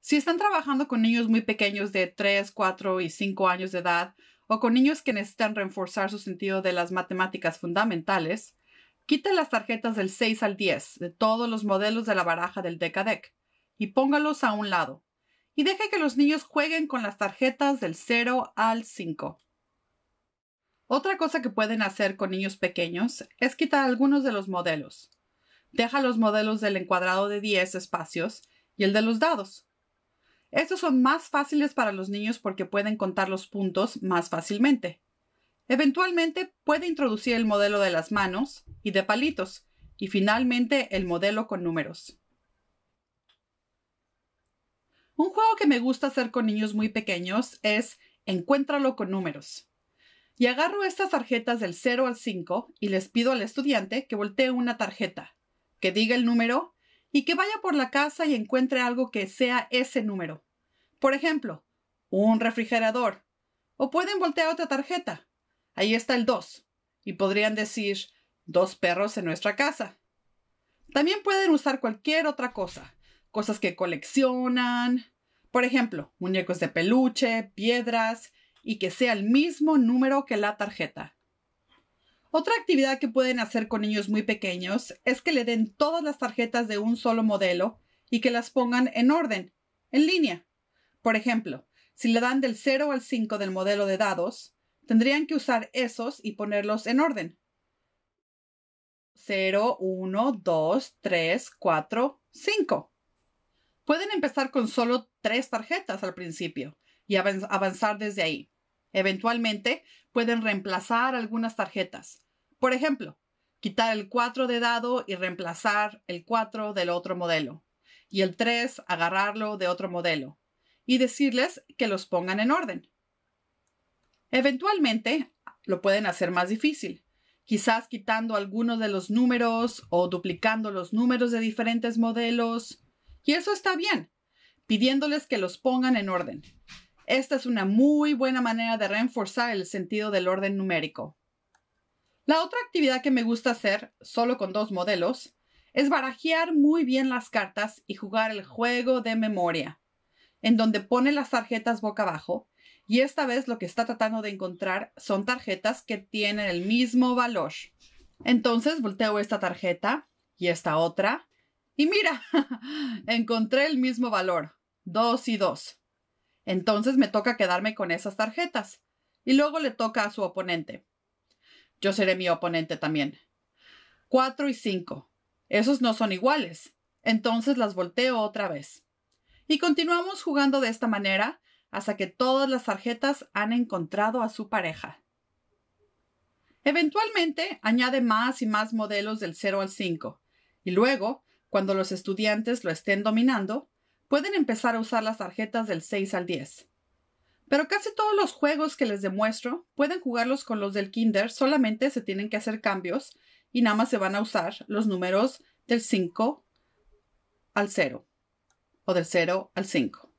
Si están trabajando con niños muy pequeños de 3, 4 y 5 años de edad, o con niños que necesitan reforzar su sentido de las matemáticas fundamentales, quita las tarjetas del 6 al 10 de todos los modelos de la baraja del Decadec y póngalos a un lado. Y deje que los niños jueguen con las tarjetas del 0 al 5. Otra cosa que pueden hacer con niños pequeños es quitar algunos de los modelos. Deja los modelos del encuadrado de 10 espacios y el de los dados, estos son más fáciles para los niños porque pueden contar los puntos más fácilmente. Eventualmente puede introducir el modelo de las manos y de palitos y finalmente el modelo con números. Un juego que me gusta hacer con niños muy pequeños es Encuéntralo con números. Y agarro estas tarjetas del 0 al 5 y les pido al estudiante que voltee una tarjeta, que diga el número y que vaya por la casa y encuentre algo que sea ese número. Por ejemplo, un refrigerador. O pueden voltear otra tarjeta. Ahí está el 2. Y podrían decir, dos perros en nuestra casa. También pueden usar cualquier otra cosa. Cosas que coleccionan. Por ejemplo, muñecos de peluche, piedras y que sea el mismo número que la tarjeta. Otra actividad que pueden hacer con niños muy pequeños es que le den todas las tarjetas de un solo modelo y que las pongan en orden, en línea. Por ejemplo, si le dan del 0 al 5 del modelo de dados, tendrían que usar esos y ponerlos en orden. 0, 1, 2, 3, 4, 5. Pueden empezar con solo tres tarjetas al principio y avanzar desde ahí. Eventualmente pueden reemplazar algunas tarjetas. Por ejemplo, quitar el 4 de dado y reemplazar el 4 del otro modelo. Y el 3 agarrarlo de otro modelo y decirles que los pongan en orden. Eventualmente lo pueden hacer más difícil, quizás quitando algunos de los números o duplicando los números de diferentes modelos. Y eso está bien, pidiéndoles que los pongan en orden. Esta es una muy buena manera de reforzar el sentido del orden numérico. La otra actividad que me gusta hacer, solo con dos modelos, es barajear muy bien las cartas y jugar el juego de memoria en donde pone las tarjetas boca abajo y esta vez lo que está tratando de encontrar son tarjetas que tienen el mismo valor. Entonces volteo esta tarjeta y esta otra y mira, encontré el mismo valor, dos y dos. Entonces me toca quedarme con esas tarjetas y luego le toca a su oponente. Yo seré mi oponente también. Cuatro y cinco. Esos no son iguales. Entonces las volteo otra vez. Y continuamos jugando de esta manera hasta que todas las tarjetas han encontrado a su pareja. Eventualmente añade más y más modelos del 0 al 5, y luego, cuando los estudiantes lo estén dominando, pueden empezar a usar las tarjetas del 6 al 10. Pero casi todos los juegos que les demuestro pueden jugarlos con los del kinder, solamente se tienen que hacer cambios y nada más se van a usar los números del 5 al 0 del 0 al 5.